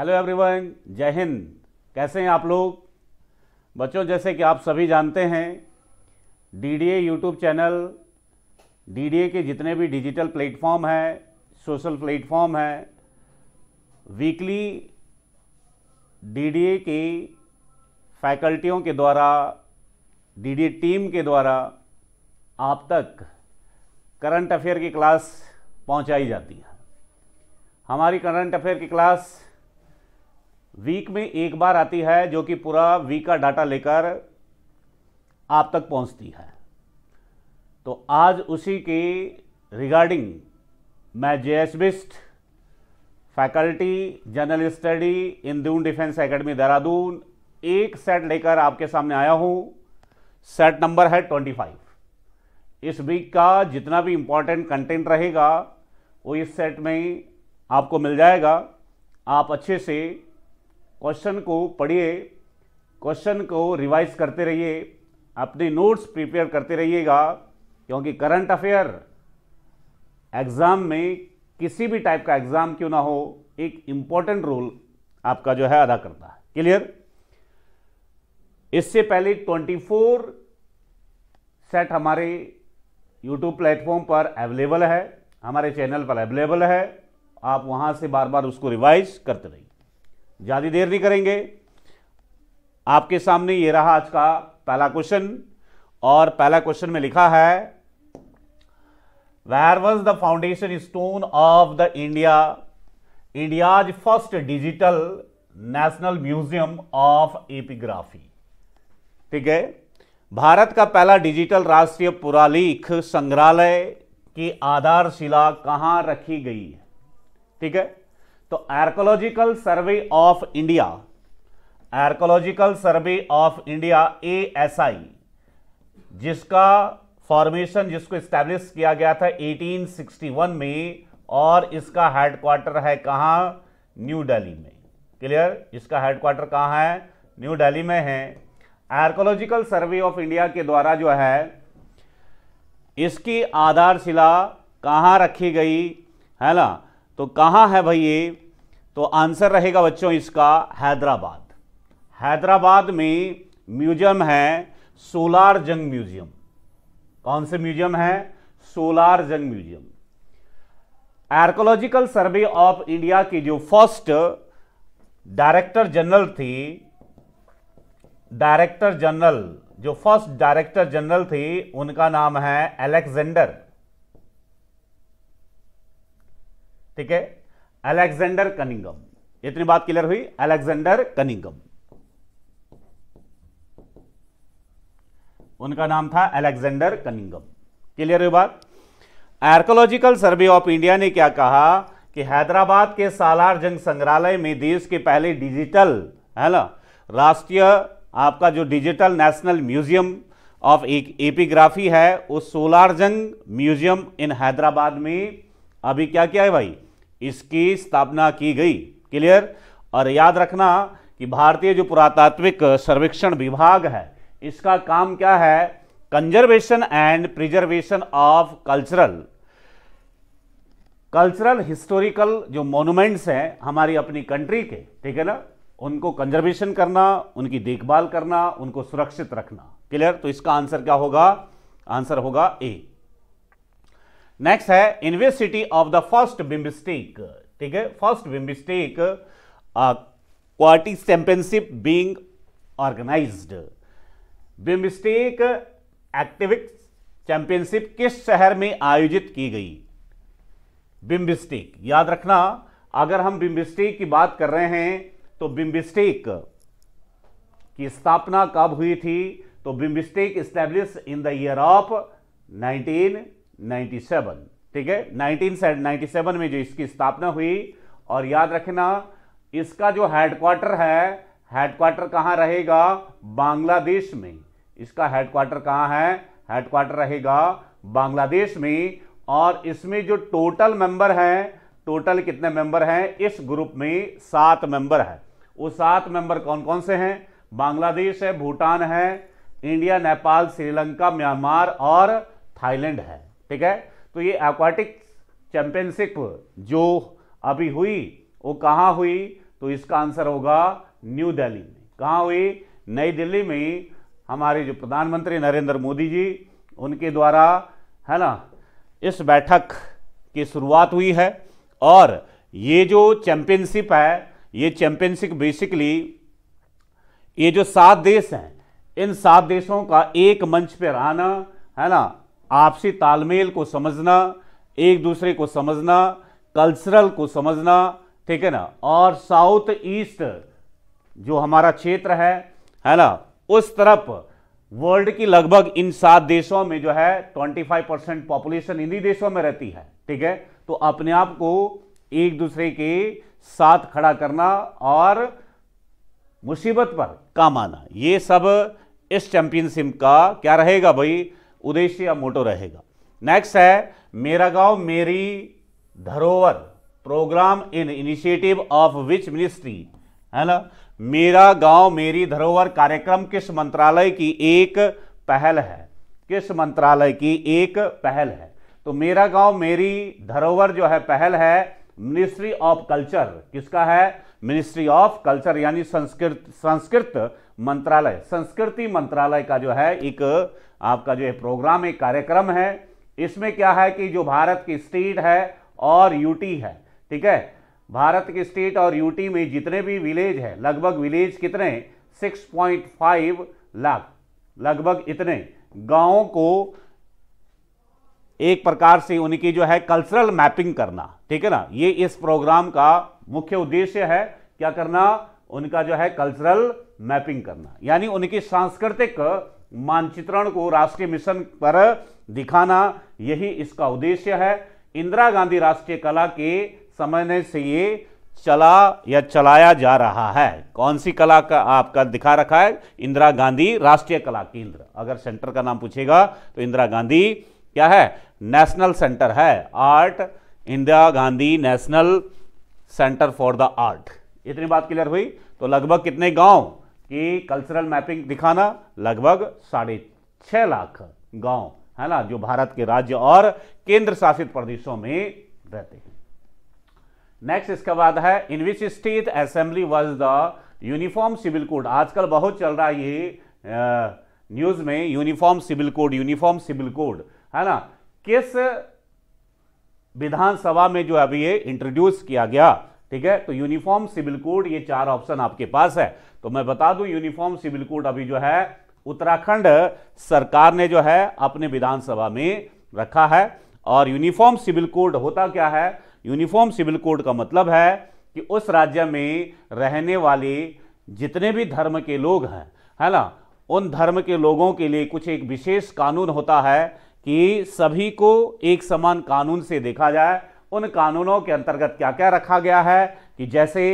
hello everyone जय हिंद कैसे हैं आप लोग बच्चों जैसे कि आप सभी जानते हैं डीडीए यूट्यूब चैनल डीडीए के जितने भी डिजिटल प्लेटफॉर्म हैं सोशल प्लेटफॉर्म हैं वीकली डीडीए की फैकल्टियों के द्वारा डीडीए टीम के द्वारा आप तक करंट अफेयर की क्लास पहुंचाई जाती है हमारी करंट अफेयर की क्लास वीक में एक बार आती है जो कि पूरा वीक का डाटा लेकर आप तक पहुंचती है तो आज उसी के रिगार्डिंग मैं जे faculty general study in Doon defence academy Dehradun एक सेट लेकर आपके सामने आया हूं सेट नंबर है ट्वेंटी फाइव इस वीक का जितना भी इम्पोर्टेंट कंटेंट रहेगा वो इस सेट में आपको मिल जाएगा आप अच्छे से क्वेश्चन को पढ़िए क्वेश्चन को रिवाइज करते रहिए अपने नोट्स प्रिपेयर करते रहिएगा क्योंकि करंट अफेयर एग्ज़ाम में किसी भी टाइप का एग्ज़ाम क्यों ना हो एक इंपॉर्टेंट रोल आपका जो है अदा करता है क्लियर इससे पहले 24 सेट हमारे यूट्यूब प्लेटफॉर्म पर अवेलेबल है हमारे चैनल पर अवेलेबल है आप वहां से बार बार उसको रिवाइज करते रहिए ज़्यादा देर नहीं करेंगे आपके सामने ये रहा आज का पहला क्वेश्चन और पहला क्वेश्चन में लिखा है where was the foundation stone of the India India's first digital national museum of epigraphy ठीक है भारत का पहला डिजिटल राष्ट्रीय पुरालेख संग्रहालय की आधारशिला कहां रखी गई है ठीक है तो archaeological survey of India archaeological survey of India A S I जिसका फॉर्मेशन जिसको स्टैब्लिश किया गया था 1861 में और इसका हेडक्वार्टर है कहाँ न्यू दिल्ली में क्लियर इसका हेडक्वार्टर कहाँ है न्यू दिल्ली में है आर्कोलॉजिकल सर्वे ऑफ इंडिया के द्वारा जो है इसकी आधारशिला कहाँ रखी गई है ना तो कहाँ है भाई ये तो आंसर रहेगा बच्चों इसका हैदराबाद हैदराबाद में म्यूजियम है सोलार जंग म्यूजियम कौन से म्यूजियम है Salar Jung museum archaeological survey of India की जो फर्स्ट डायरेक्टर जनरल थी डायरेक्टर जनरल जो फर्स्ट डायरेक्टर जनरल थी उनका नाम है अलेक्जेंडर ठीक है अलेक्जेंडर कनिंगम इतनी बात क्लियर हुई अलेक्जेंडर कनिंगम उनका नाम था अलेक्जेंडर कनिंगम क्लियर हुई बात आर्कोलॉजिकल सर्वे ऑफ इंडिया ने क्या कहा कि हैदराबाद के सालार जंग संग्रहालय में देश के पहले डिजिटल है ना राष्ट्रीय आपका जो डिजिटल नेशनल म्यूजियम ऑफ एक एपिग्राफी है उस solar Jung museum in Hyderabad में अभी क्या क्या है भाई इसकी स्थापना की गई क्लियर और याद रखना कि भारतीय जो पुरातात्विक सर्वेक्षण विभाग है इसका काम क्या है conservation and preservation of cultural cultural historical जो मोन्यूमेंट्स हैं हमारी अपनी कंट्री के ठीक है ना उनको कंजर्वेशन करना उनकी देखभाल करना उनको सुरक्षित रखना क्लियर तो इसका आंसर क्या होगा आंसर होगा ए नेक्स्ट है university of the first BIMSTEC ठीक है फर्स्ट बिम्बिस्टेक क्वार्टी championship being organized BIMSTEC aquatics championship किस शहर में आयोजित की गई बिम्बिस्टिक याद रखना अगर हम बिम्बिस्टेक की बात कर रहे हैं तो बिम्बिस्टिक की स्थापना कब हुई थी तो BIMSTEC establish in the year of 1997 ठीक है 1997 में जो इसकी स्थापना हुई और याद रखना इसका जो हेडक्वार्टर है हेडक्वार्टर कहाँ रहेगा बांग्लादेश में इसका हेडक्वार्टर कहाँ है हेडक्वार्टर रहेगा बांग्लादेश में और इसमें जो टोटल मेंबर हैं टोटल कितने मेंबर हैं इस ग्रुप में सात मेंबर है वो सात मेंबर कौन कौन से हैं बांग्लादेश है भूटान है इंडिया नेपाल श्रीलंका म्यांमार और थाईलैंड है ठीक है तो ये एक्वाटिक चैंपियनशिप जो अभी हुई वो कहाँ हुई तो इसका आंसर होगा न्यू दिल्ली में कहाँ हुई नई दिल्ली में हमारे जो प्रधानमंत्री नरेंद्र मोदी जी उनके द्वारा है ना इस बैठक की शुरुआत हुई है और ये जो चैंपियनशिप है ये चैंपियनशिप बेसिकली ये जो सात देश हैं इन सात देशों का एक मंच पर आना है ना आपसी तालमेल को समझना एक दूसरे को समझना कल्चरल को समझना ठीक है ना और साउथ ईस्ट जो हमारा क्षेत्र है है ना उस तरफ वर्ल्ड की लगभग इन सात देशों में जो है 25 परसेंट पॉपुलेशन इन्हीं देशों में रहती है ठीक है तो अपने आप को एक दूसरे के साथ खड़ा करना और मुसीबत पर काम आना ये सब इस चैंपियनशिप का क्या रहेगा भाई उद्देश्य या मोटो रहेगा नेक्स्ट है मेरा गांव मेरी धरोवर program in initiative of which ministry है ना मेरा गांव मेरी धरोवर कार्यक्रम किस मंत्रालय की एक पहल है किस मंत्रालय की एक पहल है तो मेरा गांव मेरी धरोवर जो है पहल है मिनिस्ट्री ऑफ कल्चर किसका है मिनिस्ट्री ऑफ कल्चर यानी संस्कृत संस्कृत मंत्रालय संस्कृति मंत्रालय का जो है एक आपका जो है प्रोग्राम एक कार्यक्रम है इसमें क्या है कि जो भारत की स्टेट है और यूटी है ठीक है भारत की स्टेट और यूटी में जितने भी विलेज है लगभग विलेज कितने 6.5 लाख लगभग इतने गांवों को एक प्रकार से उनकी जो है कल्चरल मैपिंग करना ठीक है ना ये इस प्रोग्राम का मुख्य उद्देश्य है क्या करना उनका जो है कल्चरल मैपिंग करना यानी उनकी सांस्कृतिक मानचित्रण को राष्ट्रीय मिशन पर दिखाना यही इसका उद्देश्य है इंदिरा गांधी राष्ट्रीय कला के समय से ये चला या चलाया जा रहा है कौन सी कला का आपका दिखा रखा है इंदिरा गांधी राष्ट्रीय कला केंद्र अगर सेंटर का नाम पूछेगा तो इंदिरा गांधी क्या है नेशनल सेंटर है art Indira Gandhi national centre for the art इतनी बात क्लियर हुई तो लगभग कितने गांव कि कल्चरल मैपिंग दिखाना लगभग साढ़े छह लाख गांव है ना जो भारत के राज्य और केंद्र शासित प्रदेशों में रहते हैं नेक्स्ट इसके बाद है in which state assembly was the uniform civil code आजकल बहुत चल रहा है ये न्यूज में uniform civil code uniform civil code है ना किस विधानसभा में जो अभी ये इंट्रोड्यूस किया गया ठीक है तो यूनिफॉर्म सिविल कोड ये चार ऑप्शन आपके पास है तो मैं बता दूं यूनिफॉर्म सिविल कोड अभी जो है उत्तराखंड सरकार ने जो है अपने विधानसभा में रखा है और यूनिफॉर्म सिविल कोड होता क्या है यूनिफॉर्म सिविल कोड का मतलब है कि उस राज्य में रहने वाले जितने भी धर्म के लोग हैं है ना उन धर्म के लोगों के लिए कुछ एक विशेष कानून होता है कि सभी को एक समान कानून से देखा जाए उन कानूनों के अंतर्गत क्या क्या रखा गया है कि जैसे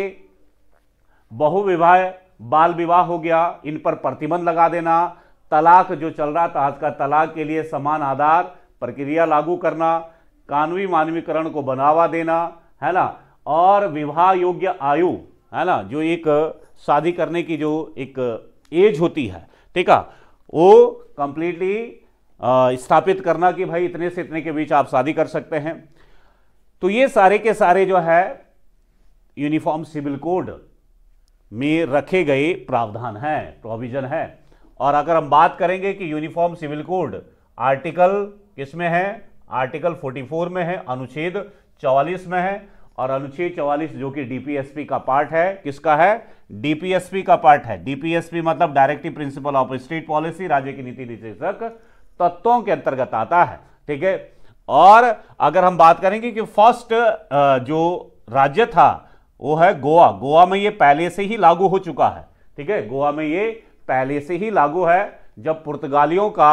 बहुविवाह बाल विवाह हो गया इन पर प्रतिबंध लगा देना तलाक जो चल रहा था आज का तलाक के लिए समान आधार प्रक्रिया लागू करना कानूनी मानवीकरण को बनावा देना है ना और विवाह योग्य आयु है ना जो एक शादी करने की जो एक एज होती है ठीक है वो कंप्लीटली स्थापित करना कि भाई इतने से इतने के बीच आप शादी कर सकते हैं तो ये सारे के सारे जो है यूनिफॉर्म सिविल कोड में रखे गए प्रावधान है प्रोविजन है और अगर हम बात करेंगे कि यूनिफॉर्म सिविल कोड आर्टिकल किस में है आर्टिकल 44 में है अनुच्छेद 44 में है और अनुच्छेद 44 जो कि डीपीएसपी का पार्ट है किसका है डीपीएसपी का पार्ट है डीपीएसपी मतलब directive principle of state policy राज्य की नीति निदेशक तत्वों के अंतर्गत आता है ठीक है और अगर हम बात करेंगे कि फर्स्ट जो राज्य था वो है गोवा गोवा में ये पहले से ही लागू हो चुका है ठीक है गोवा में ये पहले से ही लागू है जब पुर्तगालियों का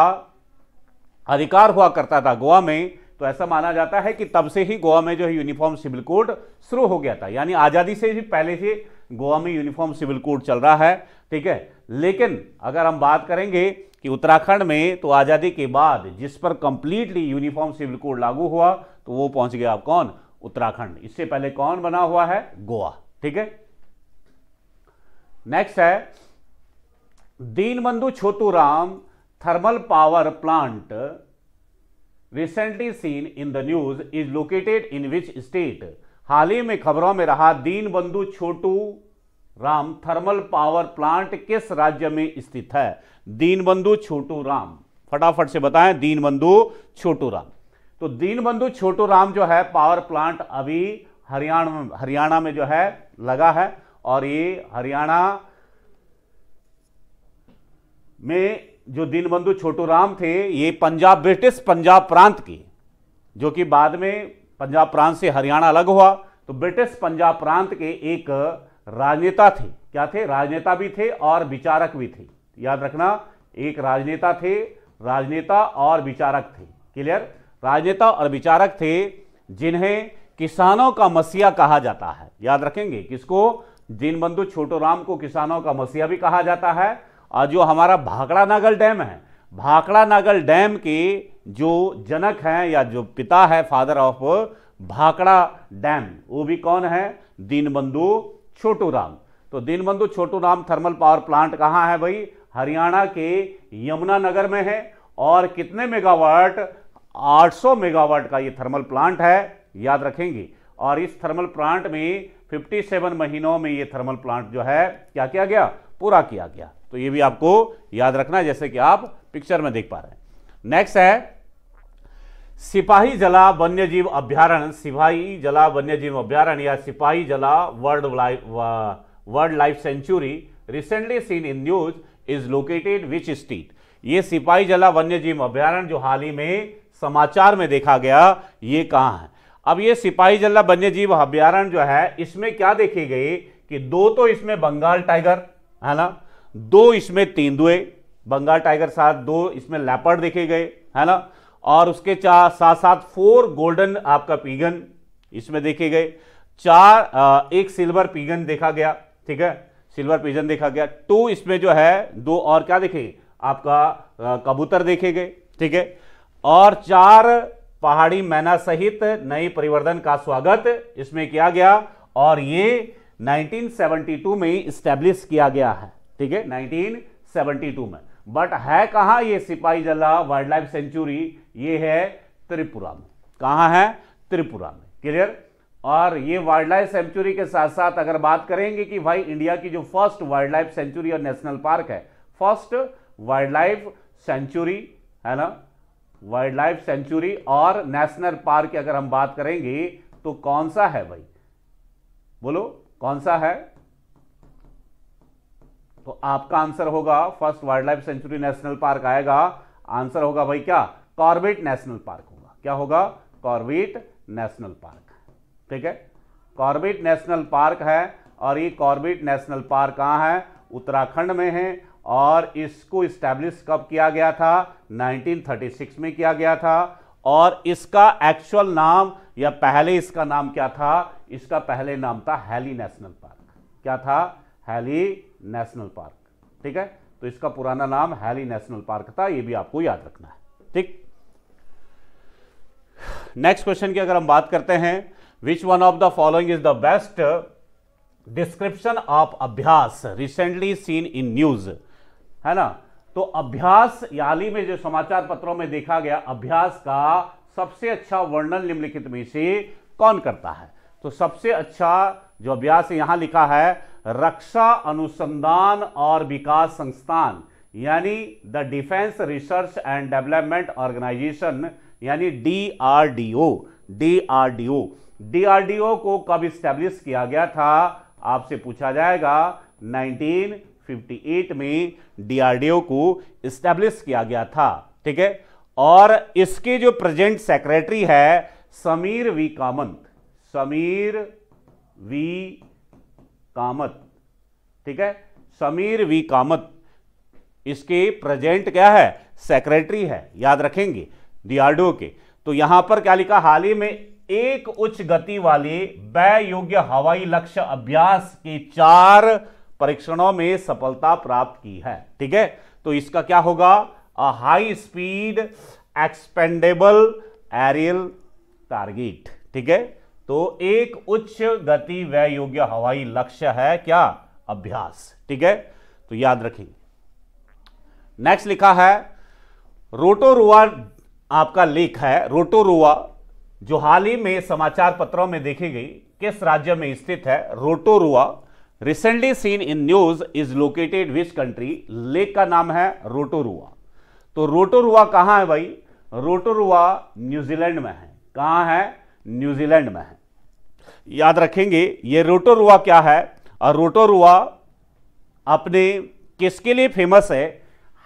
अधिकार हुआ करता था गोवा में तो ऐसा माना जाता है कि तब से ही गोवा में जो है यूनिफॉर्म सिविल कोड शुरू हो गया था यानी आज़ादी से भी पहले से गोवा में यूनिफॉर्म सिविल कोड चल रहा है ठीक है लेकिन अगर हम बात करेंगे कि उत्तराखंड में तो आज़ादी के बाद जिस पर कंप्लीटली यूनिफॉर्म सिविल कोड लागू हुआ तो वो पहुंच गया आप कौन उत्तराखंड इससे पहले कौन बना हुआ है गोवा ठीक है नेक्स्ट है Deenbandhu Chhotu Ram thermal power plant recently seen in the news is located in which state हाल ही में खबरों में रहा Deenbandhu Chhotu Ram thermal power plant किस राज्य में स्थित है दीनबंधु छोटू राम फटाफट से बताएं दीनबंधु छोटू राम तो दीनबंधु छोटू राम जो है पावर प्लांट अभी हरियाणा हरियाणा में जो है लगा है और ये हरियाणा में जो दीनबंधु छोटू राम थे ये पंजाब ब्रिटिश पंजाब प्रांत की जो कि बाद में पंजाब प्रांत से हरियाणा अलग हुआ तो ब्रिटिश पंजाब प्रांत के एक राजनेता थे क्या थे राजनेता भी थे और विचारक भी थे याद रखना एक राजनेता थे राजनेता और विचारक थे क्लियर राजनेता और विचारक थे जिन्हें किसानों का मसीहा कहा जाता है याद रखेंगे किसको दीनबंधु छोटो राम को किसानों का मसीहा भी कहा जाता है और जो हमारा भाकड़ा नागल डैम है भाकड़ा नागल डैम के जो जनक हैं या जो पिता है फादर ऑफ भाकड़ा डैम वो भी कौन है दीनबंधु छोटू राम तो Deenbandhu Chhotu Ram thermal power plant कहाँ है भाई हरियाणा के यमुनानगर में है और कितने मेगावाट 800 मेगावाट का ये थर्मल प्लांट है याद रखेंगे और इस थर्मल प्लांट में 57 महीनों में ये थर्मल प्लांट जो है क्या किया गया पूरा किया गया तो ये भी आपको याद रखना जैसे कि आप पिक्चर में देख पा रहे हैं नेक्स्ट है सिपाही जला वन्यजीव अभ्यारण सिपाही जला वन्यजीव अभ्यारण या Sepahijala wildlife wildlife sanctuary recently seen in news is located which state ये सिपाही जला वन्यजीव अभ्यारण्य जो हाल ही में समाचार में देखा गया ये कहाँ है अब ये सिपाही जल्ला वन्य जीव अभ्यारण्य जो है इसमें क्या देखी गई कि दो तो इसमें बंगाल टाइगर है ना दो इसमें तेंदुए बंगाल टाइगर साथ दो इसमें लैपर्ड देखे गए है ना और उसके चार साथ साथ फोर गोल्डन आपका पीगन इसमें देखे गए चार एक सिल्वर पीगन देखा गया ठीक है सिल्वर पीजन देखा गया टू इसमें जो है दो और क्या देखे आपका कबूतर देखे गए ठीक है और चार पहाड़ी मैना सहित नए परिवर्धन का स्वागत इसमें किया गया और ये 1972 में स्टैब्लिश किया गया है ठीक है 1972 में बट है कहाँ ये सिपाही जला वाइल्ड लाइफ सेंचुरी ये है त्रिपुरा में कहाँ है त्रिपुरा में क्लियर और ये वाइल्ड लाइफ सेंचुरी के साथ साथ अगर बात करेंगे कि भाई इंडिया की जो फर्स्ट वाइल्ड लाइफ सेंचुरी और नेशनल पार्क है फर्स्ट वाइल्ड लाइफ सेंचुरी है ना वाइल्ड लाइफ सेंचुरी और नेशनल पार्क की अगर हम बात करेंगे तो कौन सा है भाई बोलो कौन सा है तो आपका आंसर होगा first wildlife sanctuary national park आएगा आंसर होगा भाई क्या कॉर्बेट नेशनल पार्क होगा क्या होगा कॉर्बेट नेशनल पार्क ठीक है कॉर्बेट नेशनल पार्क है और ये कॉर्बेट नेशनल पार्क कहां है उत्तराखंड में है और इसको इस्टेब्लिश कब किया गया था 1936 में किया गया था और इसका एक्चुअल नाम या पहले इसका नाम क्या था इसका पहले नाम था हैली नेशनल पार्क क्या था हैली नेशनल पार्क ठीक है तो इसका पुराना नाम हैली नेशनल पार्क था ये भी आपको याद रखना है ठीक नेक्स्ट क्वेश्चन की अगर हम बात करते हैं which one of the following is the best description of Abhyas recently seen in news है ना तो अभ्यास याली में जो समाचार पत्रों में देखा गया अभ्यास का सबसे अच्छा वर्णन निम्नलिखित में से कौन करता है तो सबसे अच्छा जो अभ्यास यहां लिखा है रक्षा अनुसंधान और विकास संस्थान यानी the defence research and development organisation यानी डीआरडीओ डीआरडीओ डीआरडीओ को कब स्टैब्लिश किया गया था आपसे पूछा जाएगा 1958 में डीआरडीओ को स्टैब्लिश किया गया था ठीक है और इसके जो प्रेजेंट सेक्रेटरी है समीर वी कामत समीर वी कामत ठीक है समीर वी कामत इसके प्रेजेंट क्या है सेक्रेटरी है याद रखेंगे डीआरडीओ के तो यहां पर क्या लिखा हाल ही में एक उच्च गति वाले वै योग्य हवाई लक्ष्य अभ्यास के चार परीक्षणों में सफलता प्राप्त की है ठीक है तो इसका क्या होगा a high speed expendable aerial target ठीक है तो एक उच्च गति व्यय योग्य हवाई लक्ष्य है क्या अभ्यास ठीक है तो याद रखेंगे नेक्स्ट लिखा है रोटोरुआ आपका लेख है रोटोरुआ जो हाल ही में समाचार पत्रों में देखी गई किस राज्य में स्थित है Rotorua recently seen in news is located which country lake का नाम है रोटोरुआ तो रोटोरुआ कहां है भाई रोटोरुआ न्यूजीलैंड में है कहां है न्यूजीलैंड में है याद रखेंगे ये रोटोरुआ क्या है और रोटोरुआ अपने किसके लिए फेमस है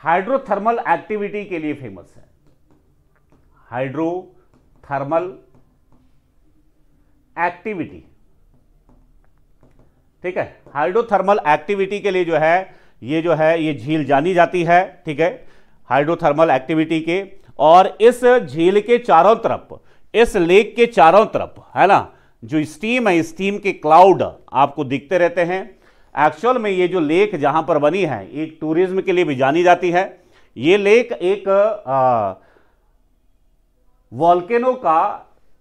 हाइड्रोथर्मल एक्टिविटी के लिए फेमस है हाइड्रोथर्मल एक्टिविटी ठीक है हाइड्रोथर्मल एक्टिविटी के लिए जो है ये जो है ये झील जानी जाती है ठीक है हाइड्रोथर्मल एक्टिविटी के और इस झील के चारों तरफ इस लेक के चारों तरफ है ना जो स्टीम है स्टीम के क्लाउड आपको दिखते रहते हैं एक्चुअल में ये जो लेक जहां पर बनी है ये टूरिज्म के लिए भी जानी जाती है ये लेक एक वॉल्केनो का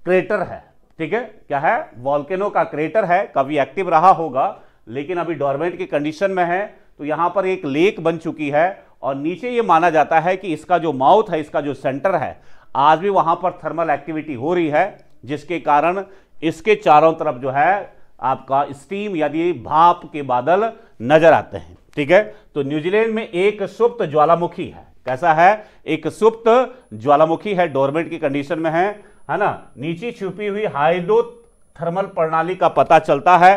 क्रेटर है ठीक है क्या है वॉल्केनो का क्रेटर है कभी एक्टिव रहा होगा लेकिन अभी डॉर्मेंट की कंडीशन में है तो यहां पर एक लेक बन चुकी है और नीचे ये माना जाता है कि इसका जो माउथ है इसका जो सेंटर है आज भी वहां पर थर्मल एक्टिविटी हो रही है जिसके कारण इसके चारों तरफ जो है आपका स्टीम यदि भाप के बादल नजर आते हैं ठीक है तो न्यूजीलैंड में एक सुप्त ज्वालामुखी है कैसा है एक सुप्त ज्वालामुखी है डोरमेंट की कंडीशन में है है ना नीचे छुपी हुई हाइड्रो थर्मल प्रणाली का पता चलता है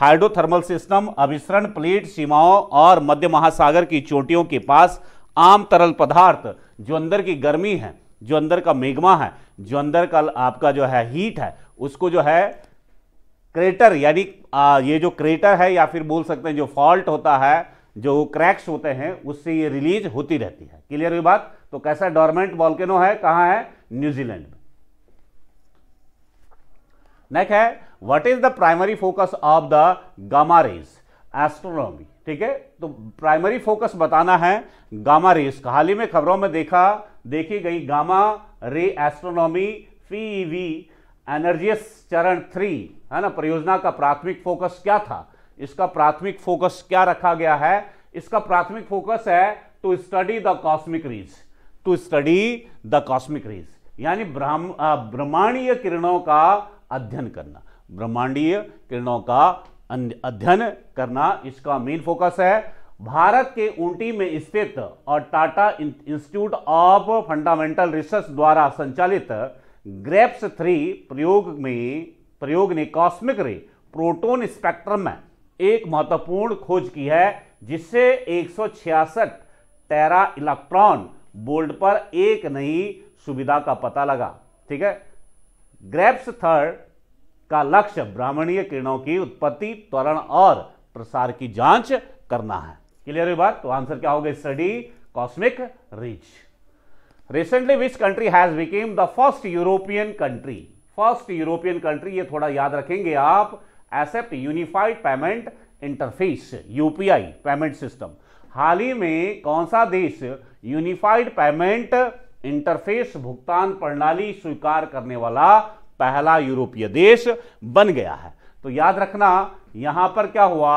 हाइड्रोथर्मल सिस्टम अभिसरण प्लेट सीमाओं और मध्य महासागर की चोटियों के पास आम तरल पदार्थ जो अंदर की गर्मी है जो अंदर का मेघमा है जो अंदर का आपका जो है हीट है उसको जो है क्रेटर यानी ये जो क्रेटर है या फिर बोल सकते हैं जो फॉल्ट होता है जो क्रैक्स होते हैं उससे ये रिलीज होती रहती है क्लियर हुई बात तो कैसा डॉर्मेंट वॉल्केनो है कहाँ है न्यूजीलैंड में नेक्स्ट है what is the primary focus of the gamma rays astronomy ठीक है तो प्राइमरी फोकस बताना है गामा रेज हाल ही में खबरों में देखा देखी गई गामा रे एस्ट्रोनॉमी पीईवी एनर्जियस चरण थ्री है ना परियोजना का प्राथमिक फोकस क्या था इसका प्राथमिक फोकस क्या रखा गया है इसका प्राथमिक फोकस है to study the cosmic rays to study the cosmic rays यानी ब्रह्मांडीय किरणों का अध्ययन करना ब्रह्मांडीय किरणों का अध्ययन करना इसका मेन फोकस है भारत के ऊंटी में स्थित और Tata institute of fundamental research द्वारा संचालित ग्रेप्स थ्री प्रयोग में प्रयोग ने कॉस्मिक रे प्रोटोन स्पेक्ट्रम में एक महत्वपूर्ण खोज की है जिससे 166 टेरा इलेक्ट्रॉन बोल्ट पर एक नई सुविधा का पता लगा ठीक है ग्रेप्स थर्ड का लक्ष्य ब्राह्मणीय किरणों की उत्पत्ति त्वरण और प्रसार की जांच करना है क्लियर हुई बात तो आंसर क्या होगा study cosmic rich recently which country has become the first European country first European country ये थोड़ा याद रखेंगे आप accept unified payment interface UPI payment system हाल ही में कौन सा देश यूनिफाइड पेमेंट इंटरफेस भुगतान प्रणाली स्वीकार करने वाला पहला यूरोपीय देश बन गया है तो याद रखना यहां पर क्या हुआ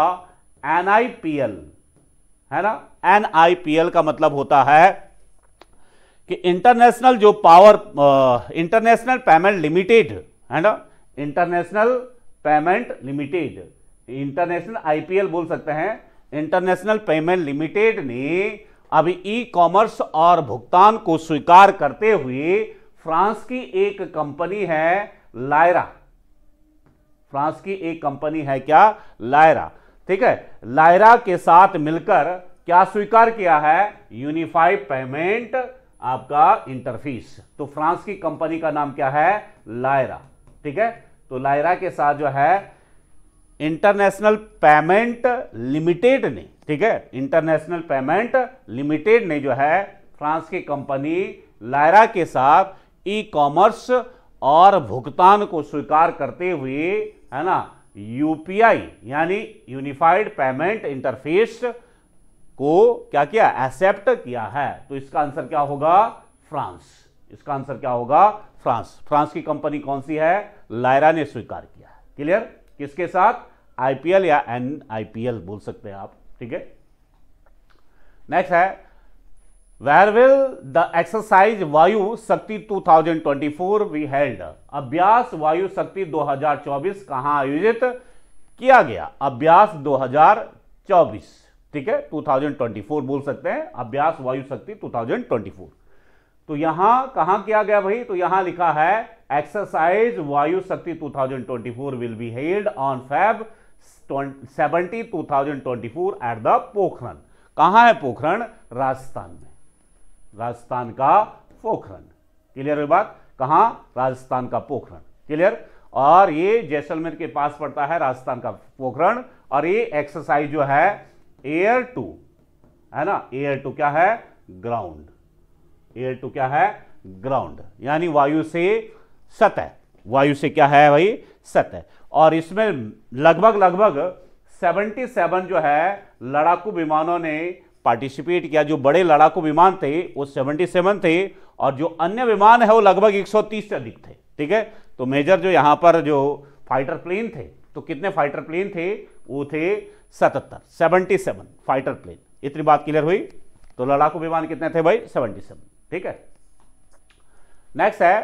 एनआईपीएल है ना एनआईपीएल का मतलब होता है कि इंटरनेशनल जो पावर इंटरनेशनल पेमेंट लिमिटेड है ना international payment limited international IPL बोल सकते हैं इंटरनेशनल पेमेंट लिमिटेड ने अब ई कॉमर्स और भुगतान को स्वीकार करते हुए फ्रांस की एक कंपनी है लायरा फ्रांस की एक कंपनी है क्या लायरा ठीक है लायरा के साथ मिलकर क्या स्वीकार किया है यूनिफाइड पेमेंट आपका इंटरफीस तो फ्रांस की कंपनी का नाम क्या है लायरा ठीक है तो लायरा के साथ जो है इंटरनेशनल पेमेंट लिमिटेड ने ठीक है इंटरनेशनल पेमेंट लिमिटेड ने जो है फ्रांस की कंपनी लायरा के साथ ई कॉमर्स और भुगतान को स्वीकार करते हुए है ना यूपीआई यानी यूनिफाइड पेमेंट इंटरफेस को क्या किया एक्सेप्ट किया है तो इसका आंसर क्या होगा फ्रांस इसका आंसर क्या होगा फ्रांस फ्रांस की कंपनी कौन सी है लायरा ने स्वीकार किया है क्लियर किसके साथ आईपीएल या एन आईपीएल बोल सकते हैं आप ठीक है नेक्स्ट है where will the exercise Vayu Shakti 2024 we held अभ्यास वायु शक्ति 2024 कहां आयोजित किया गया अभ्यास 2024 ठीक है 2024 बोल सकते हैं अभ्यास वायु शक्ति 2024 तो यहां कहां किया गया भाई तो यहां लिखा है exercise Vayu Shakti 2024 will be held on Feb seventy two thousand twenty four at the Pokhran कहाँ है पोखरण राजस्थान में राजस्थान का पोखरण क्लियर हुई बात कहाँ राजस्थान का पोखरण क्लियर और ये जैसलमेर के पास पड़ता है राजस्थान का पोखरण और ये एक्सरसाइज जो है एयर टू है ना एयर टू क्या है ग्राउंड एयर टू क्या है ग्राउंड यानी वायु से सतह वायु से क्या है भाई सत और इसमें लगभग लगभग 77 जो है लड़ाकू विमानों ने पार्टिसिपेट किया जो बड़े लड़ाकू विमान थे वो 77 थे और जो अन्य विमान है वो लगभग 130 से अधिक थे ठीक है तो मेजर जो यहाँ पर जो फाइटर प्लेन थे तो कितने फाइटर प्लेन थे वो थे 77 77 फाइटर प्लेन इतनी बात क्लियर हुई तो लड़ाकू विमान कितने थे भाई 77 ठीक है नेक्स्ट है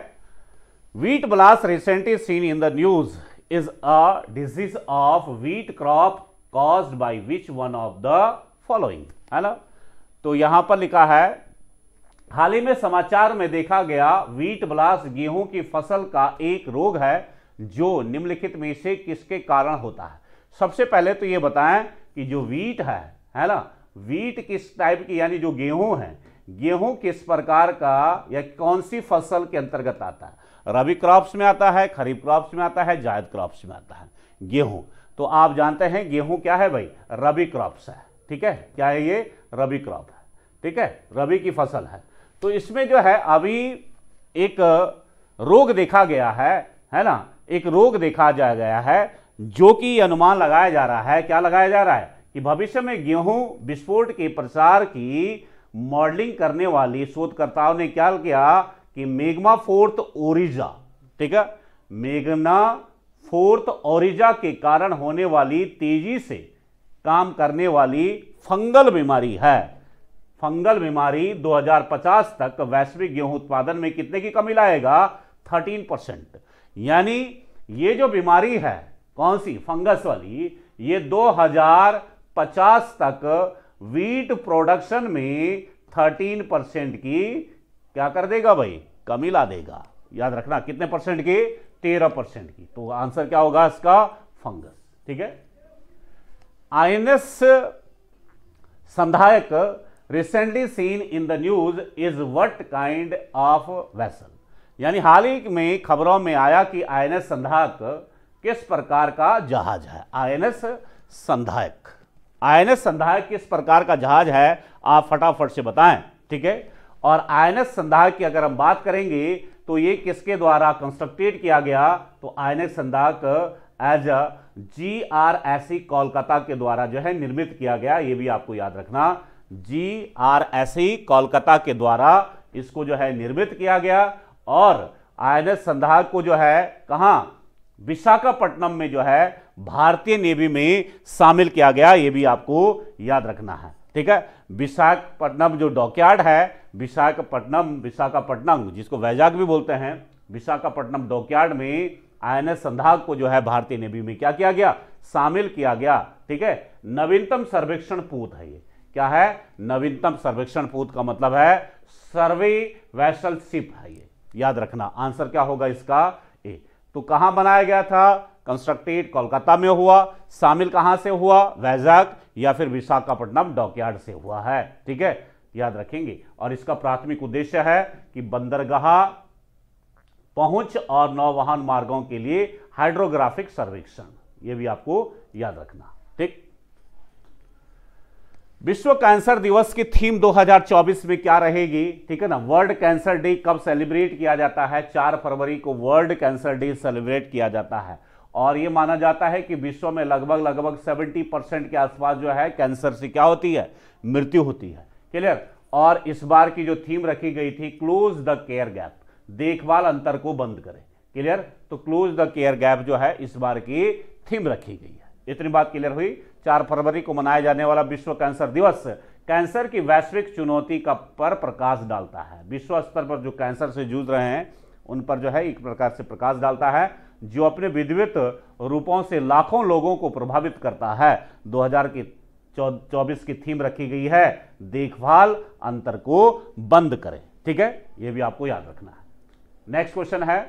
Wheat blast recently seen in the news is a disease of wheat crop caused by which one of the following है ना तो यहां पर लिखा है हाल ही में समाचार में देखा गया वीट ब्लास्ट गेहूं की फसल का एक रोग है जो निम्नलिखित में से किसके कारण होता है सबसे पहले तो ये बताएं कि जो वीट है है ना वीट किस टाइप की यानी जो गेहूं है गेहूं किस प्रकार का या कौन सी फसल के अंतर्गत आता है रबी क्रॉप्स में आता है खरीफ क्रॉप्स में आता है जायद क्रॉप्स में आता है गेहूं तो आप जानते हैं गेहूं क्या है भाई रबी क्रॉप्स है ठीक है क्या है ये रबी क्रॉप है ठीक है रबी की फसल है तो इसमें जो है अभी एक रोग देखा गया है है ना एक रोग देखा जा गया है जो कि अनुमान लगाया जा रहा है क्या लगाया जा रहा है कि भविष्य में गेहूं विस्फोट के प्रसार की मॉडलिंग करने वाली शोधकर्ताओं ने क्या किया कि मेघमा फोर्थ ओरिजा ठीक है मेघना फोर्थ ओरिजा के कारण होने वाली तेजी से काम करने वाली फंगल बीमारी है फंगल बीमारी 2050 तक वैश्विक गेहूं उत्पादन में कितने की कमी लाएगा 13 परसेंट यानी ये जो बीमारी है कौन सी फंगस वाली ये 2050 तक वीट प्रोडक्शन में 13 परसेंट की क्या कर देगा भाई कमी ला देगा याद रखना कितने परसेंट की तेरह परसेंट की तो आंसर क्या होगा इसका फंगस ठीक है INS Sandhayak recently seen in the news is what kind of vessel यानी हाल ही में खबरों में आया कि आईएनएस संधायक किस प्रकार का जहाज है आईएनएस संधायक आईएनएस संधायक किस प्रकार का जहाज है आप फटाफट से बताएं ठीक है और एस संधा की अगर हम बात करेंगे तो ये किसके द्वारा कंस्ट्रक्टेड किया गया तो INS Sandhayak as G R S Kolkata के द्वारा जो है निर्मित किया गया ये भी आपको याद रखना जी आर एस कोलकाता के द्वारा इसको जो है निर्मित किया गया और एस संधार को जो है कहा विशाखापट्टनम में जो है भारतीय नेवी में शामिल किया गया ये भी आपको याद रखना है ठीक है विशाखपट्टनम जो डॉकयार्ड है विशाखपट्टनम विशाखापट्टनम जिसको वैजाग भी बोलते हैं विशाखापट्टनम डॉकयार्ड में आई एन संधाग को जो है भारतीय नेवी में क्या किया गया शामिल किया गया ठीक है नवीनतम सर्वेक्षण पूत है ये क्या है नवीनतम सर्वेक्षण पूत का मतलब है सर्वे वैसल है ये याद रखना आंसर क्या होगा इसका ए तो कहां बनाया गया था कंस्ट्रक्टेड कोलकाता में हुआ शामिल कहां से हुआ वैजाग या फिर विशाखापट्टनम डॉकयार्ड से हुआ है ठीक है याद रखेंगे और इसका प्राथमिक उद्देश्य है कि बंदरगाह पहुंच और नौवाहन मार्गों के लिए हाइड्रोग्राफिक सर्वेक्षण यह भी आपको याद रखना ठीक विश्व कैंसर दिवस की थीम 2024 में क्या रहेगी ठीक है ना वर्ल्ड कैंसर डे कब सेलिब्रेट किया जाता है 4 फरवरी को वर्ल्ड कैंसर डे सेलिब्रेट किया जाता है और ये माना जाता है कि विश्व में लगभग लगभग 70 परसेंट के आसपास जो है कैंसर से क्या होती है मृत्यु होती है क्लियर और इस बार की जो थीम रखी गई थी क्लोज द केयर गैप देखभाल अंतर को बंद करें क्लियर तो क्लोज द केयर गैप जो है इस बार की थीम रखी गई है इतनी बात क्लियर हुई चार फरवरी को मनाया जाने वाला विश्व कैंसर दिवस कैंसर की वैश्विक चुनौती का पर प्रकाश डालता है विश्व स्तर पर जो कैंसर से जूझ रहे हैं उन पर जो है एक प्रकार से प्रकाश डालता है जो अपने विद्युत रूपों से लाखों लोगों को प्रभावित करता है 2000 की चौबीस की थीम रखी गई है देखभाल अंतर को बंद करें ठीक है यह भी आपको याद रखना है नेक्स्ट क्वेश्चन है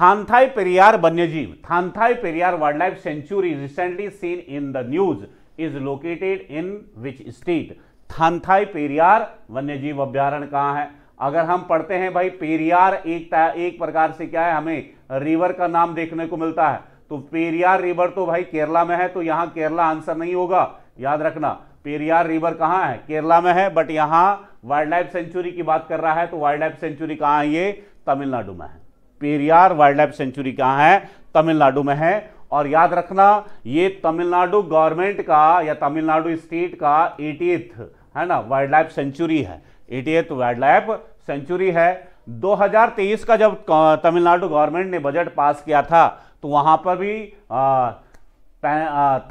थानथाई पेरियार वन्यजीव Thanthai Periyar wildlife sanctuary recently seen in the news is located in which state Thanthai Periyar वन्यजीव अभ्यारण्य कहां है अगर हम पढ़ते हैं भाई पेरियार एक एक प्रकार से क्या है हमें रिवर का नाम देखने को मिलता है तो पेरियार रिवर तो भाई केरला में है तो यहां केरला आंसर नहीं होगा याद रखना पेरियार रिवर कहां है केरला में है बट यहां वाइल्ड लाइफ सेंचुरी की बात कर रहा है तो वाइल्ड लाइफ सेंचुरी कहां है ये तमिलनाडु में है पेरियार वाइल्ड लाइफ सेंचुरी कहां है तमिलनाडु में है और याद रखना ये तमिलनाडु गवर्नमेंट का या तमिलनाडु स्टेट का एटीएथ है ना वाइल्ड लाइफ सेंचुरी है एटीएथ वाइल्ड लाइफ सेंचुरी है 2023 का जब तमिलनाडु गवर्नमेंट ने बजट पास किया था तो वहां पर भी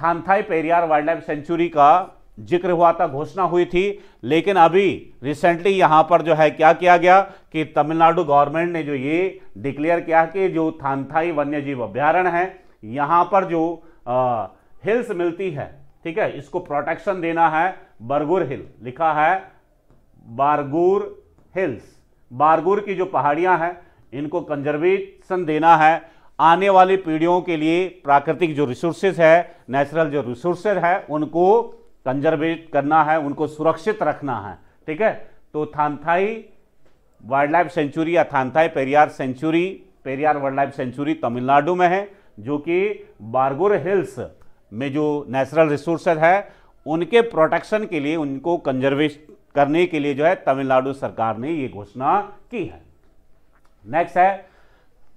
Thanthai Periyar wildlife sanctuary का जिक्र हुआ था घोषणा हुई थी लेकिन अभी रिसेंटली यहाँ पर जो है क्या किया गया कि तमिलनाडु गवर्नमेंट ने जो ये डिक्लेयर किया कि जो थानथाई वन्य जीव अभ्यारण्य है यहाँ पर जो आ, हिल्स मिलती है ठीक है इसको प्रोटेक्शन देना है बरगुर हिल लिखा है बारगुर हिल्स बारगुर की जो पहाड़ियां हैं इनको कंजर्वेशन देना है आने वाली पीढ़ियों के लिए प्राकृतिक जो रिसोर्सेज है नेचुरल जो रिसोर्सेज है उनको कंजर्वेट करना है उनको सुरक्षित रखना है ठीक है तो थानथाई वाइल्ड लाइफ सेंचुरी या Thanthai Periyar sanctuary Periyar wildlife sanctuary Tamil Nadu में है जो कि बारगुर हिल्स में जो नेचुरल रिसोर्सेज है उनके प्रोटेक्शन के लिए उनको कंजर्वेश करने के लिए जो है तमिलनाडु सरकार ने यह घोषणा की है नेक्स्ट है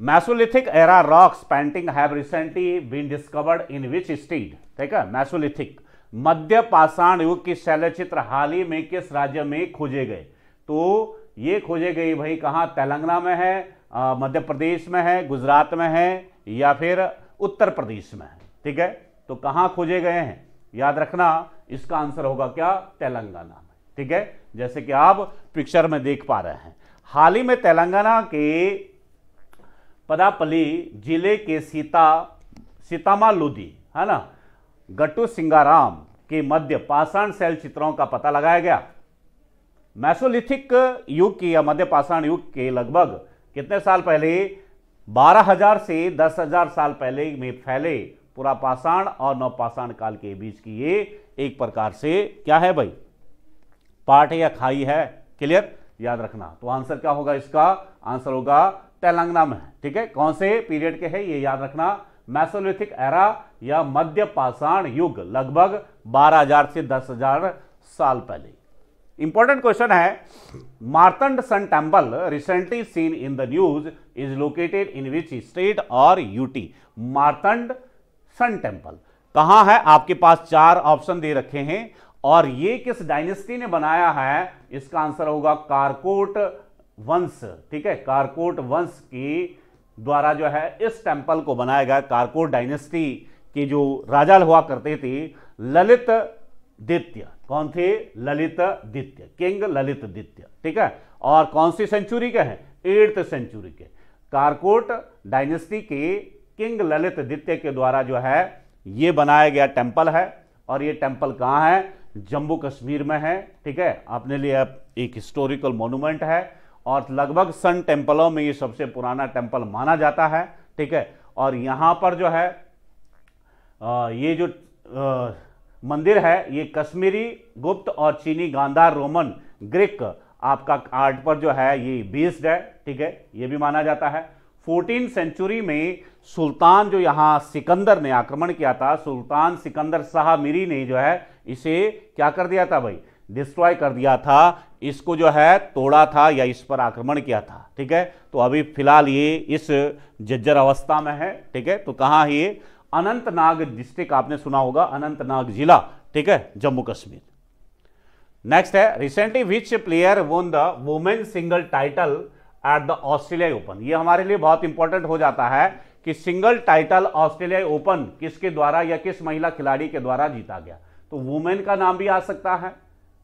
mesolithic era rocks painting have recently been discovered in which state ठीक है मैसोलिथिक मध्य पाषाण युग के शैलचित्र हाल ही में किस राज्य में खोजे गए तो ये खोजे गए भाई कहाँ तेलंगाना में है मध्य प्रदेश में है गुजरात में है या फिर उत्तर प्रदेश में है ठीक है तो कहाँ खोजे गए हैं याद रखना इसका आंसर होगा क्या तेलंगाना ठीक है जैसे कि आप पिक्चर में देख पा रहे हैं हाल ही में तेलंगाना के पदापली जिले के सीता सीतामा लोधी है ना गट्टू सिंगाराम के मध्य पाषाण शैल चित्रों का पता लगाया गया मैसोलिथिक युग की या मध्य पाषाण युग के लगभग कितने साल पहले 12000 से 10000 साल पहले में फैले पूरा पाषाण और नवपाषाण काल के बीच की ये एक प्रकार से क्या है भाई पार्ट है या खाई है क्लियर याद रखना तो आंसर क्या होगा इसका आंसर होगा तेलंगाना में ठीक है कौन से पीरियड के है ये याद रखना मैसोलिथिक एरा या मध्य पाषाण युग लगभग 12000 से 10000 साल पहले इंपॉर्टेंट क्वेश्चन है Martand sun temple recently seen in the news is located in which state और यूटी मार्तंड सन टेम्पल कहां है आपके पास चार ऑप्शन दे रखे हैं और ये किस डायनेस्टी ने बनाया है इसका आंसर होगा कारकोट वंश ठीक है कारकोट वंश की द्वारा जो है इस टेम्पल को बनाया गया कारकोट डायनेस्टी के जो राजा हुआ करते थे ललित दित्य कौन थे Lalitaditya king Lalitaditya ठीक है और कौन सी सेंचुरी के हैं एट्थ सेंचुरी के कारकोट डायनेस्टी के किंग ललित दित्य के द्वारा जो है ये बनाया गया टेम्पल है और ये टेम्पल कहाँ है जम्मू कश्मीर में है ठीक है अपने लिए एक हिस्टोरिकल मोनूमेंट है और लगभग सन टेम्पलों में ये सबसे पुराना टेम्पल माना जाता है ठीक है और यहाँ पर जो है ये जो मंदिर है ये कश्मीरी गुप्त और चीनी गांधार रोमन ग्रीक आपका आर्ट पर जो है ये बेस्ड है ठीक है ये भी माना जाता है फोर्टीन सेंचुरी में सुल्तान जो यहाँ सिकंदर ने आक्रमण किया था सुल्तान सिकंदर शाह मिरी ने जो है इसे क्या कर दिया था भाई डिस्ट्रॉय कर दिया था इसको जो है तोड़ा था या इस पर आक्रमण किया था ठीक है तो अभी फिलहाल ये इस जज्जर अवस्था में है ठीक है तो कहाँ ये अनंतनाग डिस्ट्रिक्ट आपने सुना होगा अनंतनाग जिला ठीक है जम्मू कश्मीर नेक्स्ट है recently which player won the women single title at the Australia open ये हमारे लिए बहुत इंपॉर्टेंट हो जाता है कि सिंगल टाइटल ऑस्ट्रेलिया ओपन किसके द्वारा या किस महिला खिलाड़ी के द्वारा जीता गया तो वुमेन का नाम भी आ सकता है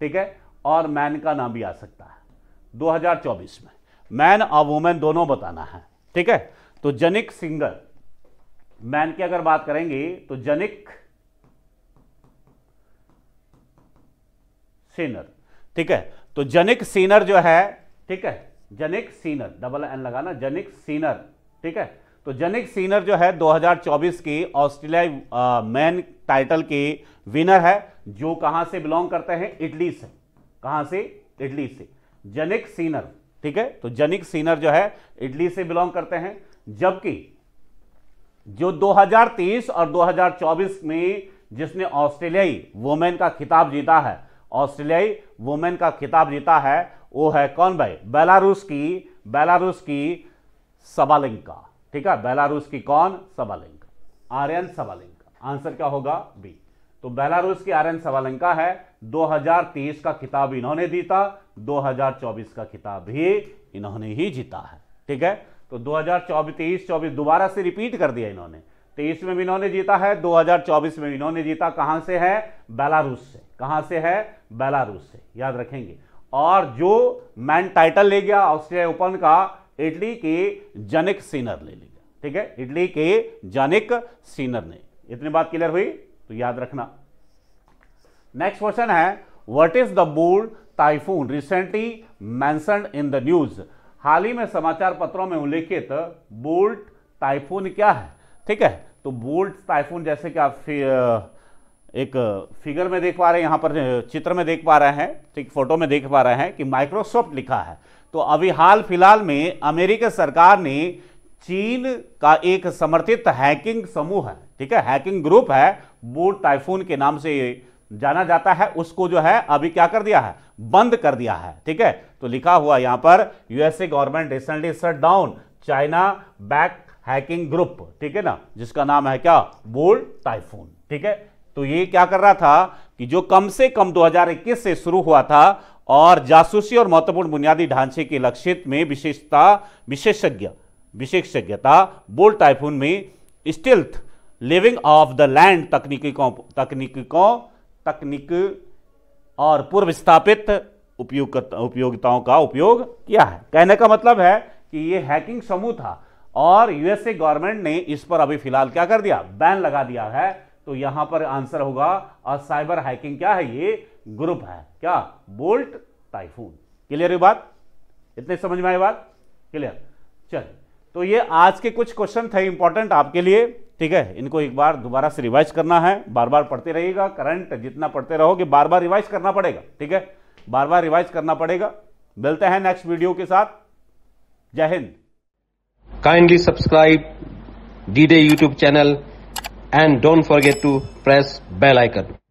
ठीक है और मैन का नाम भी आ सकता है 2024 में मैन और वुमेन दोनों बताना है ठीक है तो जनिक सिंगल मैन की अगर बात करेंगे तो जनिक सीनर ठीक है तो जनिक सीनर जो है ठीक है जनिक सीनर डबल एन लगाना जनिक सीनर ठीक है तो जेनिक सीनर जो है 2024 की ऑस्ट्रेलिया मैन टाइटल के विनर है जो कहां से बिलोंग करते हैं इटली से कहां से इटली से जनिक सीनर ठीक है तो जनिक सीनर जो है इटली से बिलोंग करते हैं जबकि जो 2023 और 2024 में जिसने ऑस्ट्रेलियाई वोमेन का खिताब जीता है ऑस्ट्रेलियाई वोमेन का खिताब जीता है वो है कौन भाई बेलारूस की बेलारूस की सबालिंका ठीक है बेलारूस की कौन सवालेंका आर्यन सवालेंका आंसर क्या होगा बी तो बेलारूस की आर्यन सबालिंका है 2023 का किताब इन्होंने जीता 2024 का किताब भी इन्होंने ही जीता है ठीक है तो 2024 हजार दोबारा से रिपीट कर दिया इन्होंने तेईस में भी इन्होंने जीता है 2024 में इन्होंने जीता कहां से है बेलारूस से कहां से है बेलारूस से याद रखेंगे और जो मैन टाइटल ले गया ऑस्ट्रिया ओपन का इटली के जनिक सीनर ले लीजिए ठीक है इटली के जनिक सीनर ने इतनी बात क्लियर हुई तो याद रखना नेक्स्ट क्वेश्चन है what is the bold typhoon recently मैं इन द न्यूज हाल ही में समाचार पत्रों में उल्लेखित बोल्ट टाइफून क्या है ठीक है तो बोल्ट टाइफून जैसे कि आप एक फिगर में देख पा रहे हैं यहाँ पर चित्र में देख पा रहे हैं ठीक फोटो में देख पा रहे हैं कि माइक्रोसॉफ्ट लिखा है तो अभी हाल फिलहाल में अमेरिका सरकार ने चीन का एक समर्थित हैकिंग समूह है ठीक है हैकिंग ग्रुप है बोट टाइफून के नाम से जाना जाता है उसको जो है अभी क्या कर दिया है बंद कर दिया है ठीक है तो लिखा हुआ यहां पर USA government recently shut down China back hacking group ठीक है ना जिसका नाम है क्या बोल्ड टाइफून ठीक है तो ये क्या कर रहा था कि जो कम से कम 2021 से शुरू हुआ था और जासूसी और महत्वपूर्ण बुनियादी ढांचे के लक्षित में विशेषता विशेषज्ञ विशेषज्ञता बोल टाइफून में stealth living off the land तकनीकों तकनीकों तकनीक और पूर्व स्थापित उपयोग उपयोगिताओं का उपयोग किया है कहने का मतलब है कि ये हैकिंग समूह था और यूएसए गवर्नमेंट ने इस पर अभी फिलहाल क्या कर दिया बैन लगा दिया है तो यहां पर आंसर होगा और साइबर हैकिंग क्या है ये ग्रुप है क्या बोल्ट टाइफून क्लियर हुई बात इतने समझ में आई बात क्लियर चल तो ये आज के कुछ क्वेश्चन थे इंपॉर्टेंट आपके लिए ठीक है इनको एक बार दोबारा से रिवाइज करना है बार बार पढ़ते रहिएगा करंट जितना पढ़ते रहोगे बार बार रिवाइज करना पड़ेगा ठीक है बार बार रिवाइज करना पड़ेगा मिलते हैं नेक्स्ट वीडियो के साथ Jai Hind kindly subscribe D day YouTube channel and don't forget to press bell icon